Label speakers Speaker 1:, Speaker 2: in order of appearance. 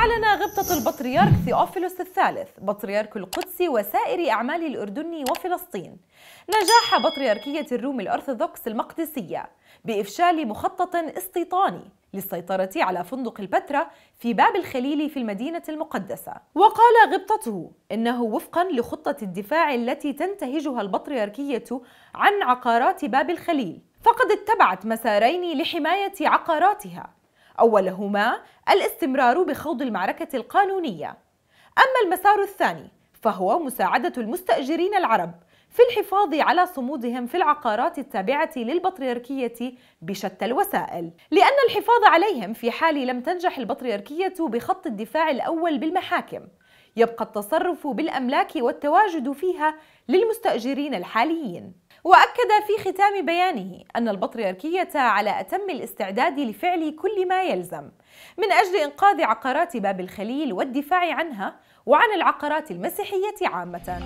Speaker 1: أعلن غبطة البطريرك ثيوفيلوس الثالث بطريرك القدس وسائر أعمال الأردن وفلسطين نجاح بطريركية الروم الأرثوذكس المقدسية بإفشال مخطط استيطاني للسيطرة على فندق البتراء في باب الخليل في المدينة المقدسة وقال غبطته إنه وفقا لخطة الدفاع التي تنتهجها البطريركية عن عقارات باب الخليل فقد اتبعت مسارين لحماية عقاراتها أولهما الاستمرار بخوض المعركة القانونية أما المسار الثاني فهو مساعدة المستأجرين العرب في الحفاظ على صمودهم في العقارات التابعة للبطريركية بشتى الوسائل، لأن الحفاظ عليهم في حال لم تنجح البطريركية بخط الدفاع الأول بالمحاكم، يبقى التصرف بالأملاك والتواجد فيها للمستأجرين الحاليين. وأكد في ختام بيانه أن البطريركية على أتم الاستعداد لفعل كل ما يلزم من أجل إنقاذ عقارات باب الخليل والدفاع عنها وعن العقارات المسيحية عامةً